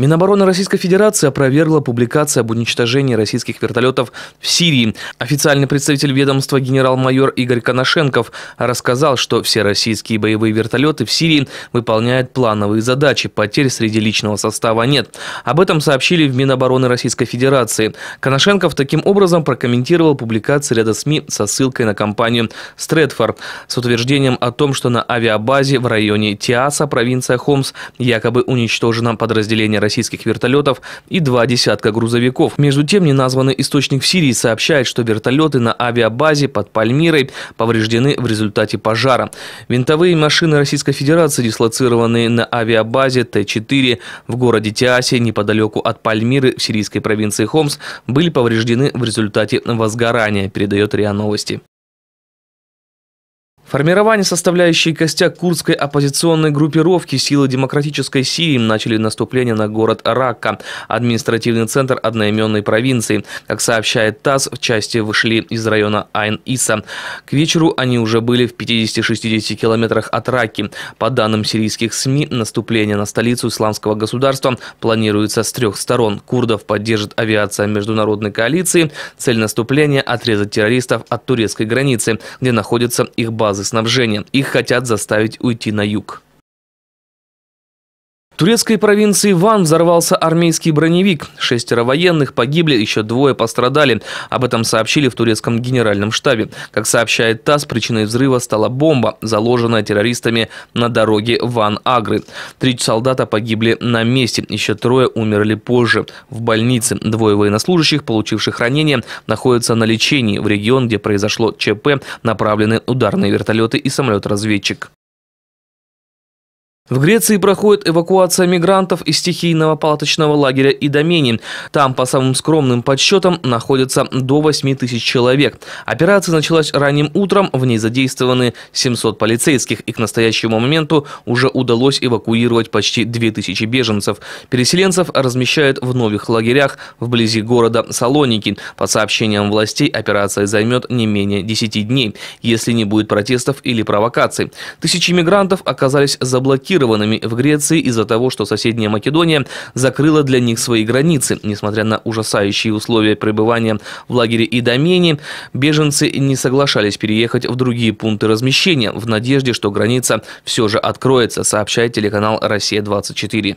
Минобороны Российской Федерации опровергла публикация об уничтожении российских вертолетов в Сирии. Официальный представитель ведомства генерал-майор Игорь Коношенков рассказал, что все российские боевые вертолеты в Сирии выполняют плановые задачи, потерь среди личного состава нет. Об этом сообщили в Минобороны Российской Федерации. Коношенков таким образом прокомментировал публикации ряда СМИ со ссылкой на компанию «Стрэдфорд» с утверждением о том, что на авиабазе в районе Тиаса, провинция Хомс, якобы уничтожено подразделение России российских вертолетов и два десятка грузовиков. Между тем, неназванный источник в Сирии сообщает, что вертолеты на авиабазе под Пальмирой повреждены в результате пожара. Винтовые машины Российской Федерации, дислоцированные на авиабазе Т-4 в городе Тиасе, неподалеку от Пальмиры в сирийской провинции Хомс, были повреждены в результате возгорания, передает РИА Новости. Формирование составляющей костяк курдской оппозиционной группировки силы демократической Сирии начали наступление на город Ракка, административный центр одноименной провинции. Как сообщает ТАСС, в части вышли из района Айн-Иса. К вечеру они уже были в 50-60 километрах от Раки. По данным сирийских СМИ, наступление на столицу исламского государства планируется с трех сторон. Курдов поддержит авиация международной коалиции. Цель наступления – отрезать террористов от турецкой границы, где находится их база газоснабжения. Их хотят заставить уйти на юг турецкой провинции Ван взорвался армейский броневик. Шестеро военных погибли, еще двое пострадали. Об этом сообщили в турецком генеральном штабе. Как сообщает ТАСС, причиной взрыва стала бомба, заложенная террористами на дороге Ван-Агры. Три солдата погибли на месте, еще трое умерли позже. В больнице двое военнослужащих, получивших ранения, находятся на лечении в регион, где произошло ЧП, направлены ударные вертолеты и самолет-разведчик. В Греции проходит эвакуация мигрантов из стихийного палаточного лагеря Идомени. Там, по самым скромным подсчетам, находится до 8 тысяч человек. Операция началась ранним утром, в ней задействованы 700 полицейских, и к настоящему моменту уже удалось эвакуировать почти 2000 беженцев. Переселенцев размещают в новых лагерях вблизи города Салоники. По сообщениям властей, операция займет не менее 10 дней, если не будет протестов или провокаций. Тысячи мигрантов оказались заблокированы депортированными в Греции из-за того, что соседняя Македония закрыла для них свои границы. Несмотря на ужасающие условия пребывания в лагере и беженцы не соглашались переехать в другие пункты размещения в надежде, что граница все же откроется, сообщает телеканал «Россия-24».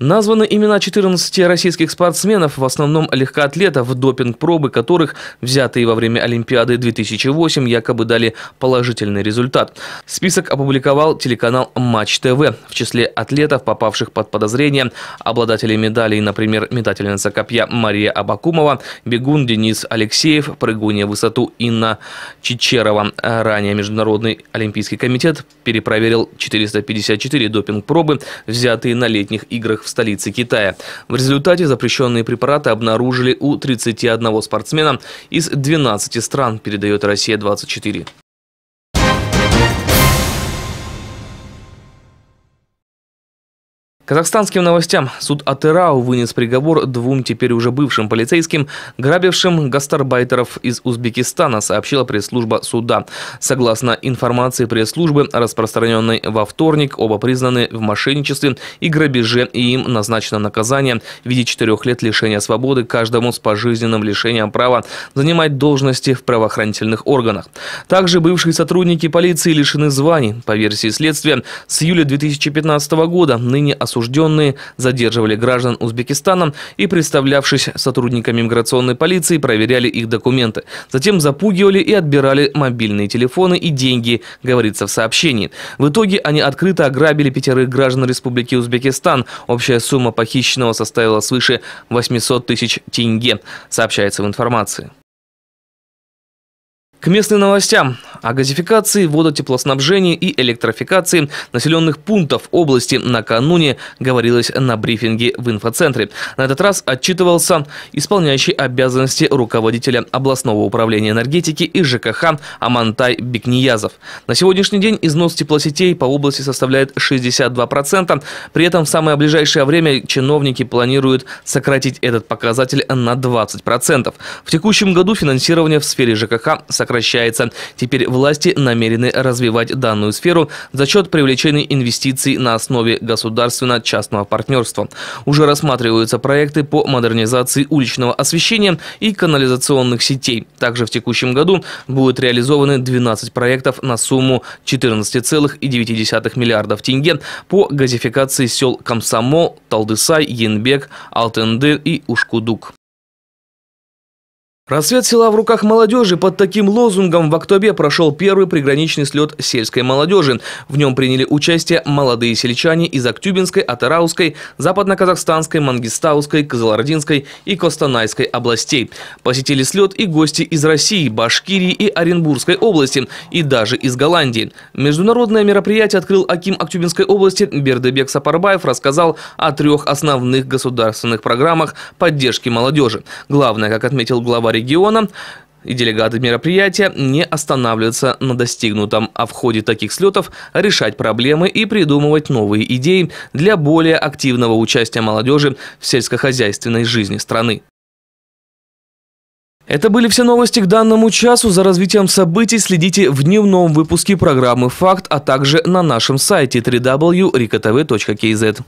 Названы имена 14 российских спортсменов, в основном легкоатлетов, допинг-пробы которых, взятые во время Олимпиады 2008, якобы дали положительный результат. Список опубликовал телеканал «Матч ТВ». В числе атлетов, попавших под подозрение, обладатели медалей, например, метательница копья Мария Абакумова, бегун Денис Алексеев, прыгунья в высоту Инна Чичерова. Ранее Международный олимпийский комитет перепроверил 454 допинг-пробы, взятые на летних играх в столице Китая. В результате запрещенные препараты обнаружили у 31 спортсмена из 12 стран, передает «Россия-24». Казахстанским новостям суд Атырау вынес приговор двум теперь уже бывшим полицейским, грабившим гастарбайтеров из Узбекистана, сообщила пресс-служба суда. Согласно информации пресс-службы, распространенной во вторник, оба признаны в мошенничестве и грабеже, и им назначено наказание в виде четырех лет лишения свободы каждому с пожизненным лишением права занимать должности в правоохранительных органах. Также бывшие сотрудники полиции лишены званий. По версии следствия, с июля 2015 года ныне осуждены осужденные задерживали граждан Узбекистана и, представлявшись сотрудниками миграционной полиции, проверяли их документы. Затем запугивали и отбирали мобильные телефоны и деньги, говорится в сообщении. В итоге они открыто ограбили пятерых граждан Республики Узбекистан. Общая сумма похищенного составила свыше 800 тысяч тенге, сообщается в информации. К местным новостям. О газификации, водотеплоснабжении и электрификации населенных пунктов области накануне говорилось на брифинге в инфоцентре. На этот раз отчитывался исполняющий обязанности руководителя областного управления энергетики и ЖКХ Амантай Бекниязов. На сегодняшний день износ теплосетей по области составляет 62%. При этом в самое ближайшее время чиновники планируют сократить этот показатель на 20%. В текущем году финансирование в сфере ЖКХ сократилось сокращается. Теперь власти намерены развивать данную сферу за счет привлечения инвестиций на основе государственно-частного партнерства. Уже рассматриваются проекты по модернизации уличного освещения и канализационных сетей. Также в текущем году будут реализованы 12 проектов на сумму 14,9 миллиардов тенге по газификации сел Комсомол, Талдысай, Енбек, Алтенды и Ушкудук. Рассвет села в руках молодежи. Под таким лозунгом в октябре прошел первый приграничный слет сельской молодежи. В нем приняли участие молодые сельчане из Актюбинской, Атарауской, Западно-Казахстанской, Мангистауской, Казалардинской и Костанайской областей. Посетили слет и гости из России, Башкирии и Оренбургской области, и даже из Голландии. Международное мероприятие открыл Аким Актюбинской области Бердебек Сапарбаев рассказал о трех основных государственных программах поддержки молодежи. Главное, как отметил глава региона и делегаты мероприятия не останавливаются на достигнутом, а в ходе таких слетов решать проблемы и придумывать новые идеи для более активного участия молодежи в сельскохозяйственной жизни страны. Это были все новости к данному часу. За развитием событий следите в дневном выпуске программы «Факт», а также на нашем сайте www.rikotv.kz.